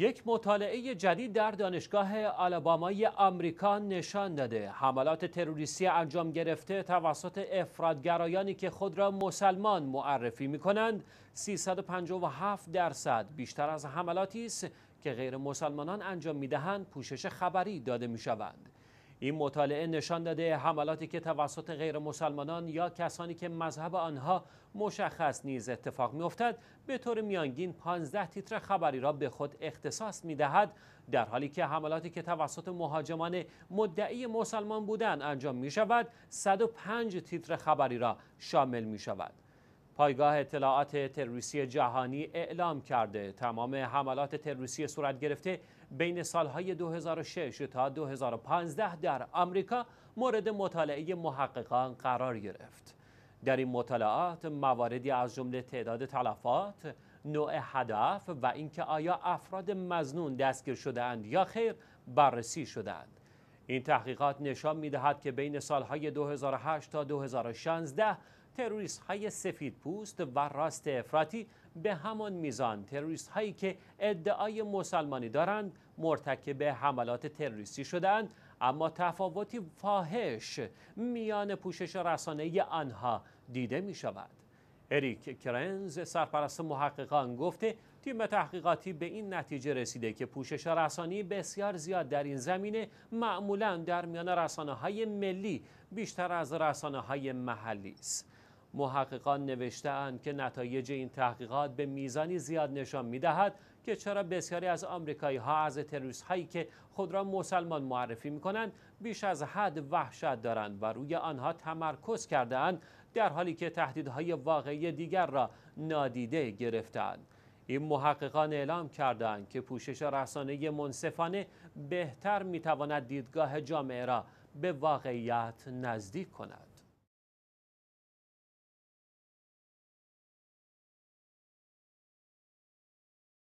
یک مطالعه جدید در دانشگاه آلابامای آمریکا نشان داده حملات تروریستی انجام گرفته توسط افرادگرایانی که خود را مسلمان معرفی می کنند 357 درصد بیشتر از حملاتی است که غیر مسلمانان انجام می دهند پوشش خبری داده می شوند این مطالعه نشان داده حملاتی که توسط غیر مسلمانان یا کسانی که مذهب آنها مشخص نیز اتفاق میافتد به طور میانگین 15 تیتر خبری را به خود اختصاص دهد در حالی که حملاتی که توسط مهاجمان مدعی مسلمان بودن انجام می شود 105 تیتر خبری را شامل می شود پایگاه اطلاعات تروریستی جهانی اعلام کرده تمام حملات تروریستی صورت گرفته بین سالهای 2006 تا 2015 در آمریکا مورد مطالعه محققان قرار گرفت. در این مطالعات مواردی از جمله تعداد تلفات، نوع هدف و اینکه آیا افراد مزنون دستگیر شدهاند یا خیر بررسی شدهاند. این تحقیقات نشان می‌دهد که بین سالهای 2008 تا 2016 تروریست های سفید پوست و راست افراطی به همان میزان تروریست هایی که ادعای مسلمانی دارند مرتکب حملات تروریستی شدند اما تفاوتی فاحش میان پوشش رسانه آنها دیده می شود. اریک کرنز سرپرست محققان گفته تیم تحقیقاتی به این نتیجه رسیده که پوشش رسانی بسیار زیاد در این زمینه معمولا در میان رسانه های ملی بیشتر از رسانه های محلی است. محققان اند که نتایج این تحقیقات به میزانی زیاد نشان دهد که چرا بسیاری از آمریکایی ها از هایی که خود را مسلمان معرفی می کنند بیش از حد وحشت دارند و روی آنها تمرکز کرده در حالی که تهدیدهای واقعی دیگر را نادیده گرفتند این محققان اعلام کردند که پوشش رسانه منصفانه بهتر می تواند دیدگاه جامعه را به واقعیت نزدیک کند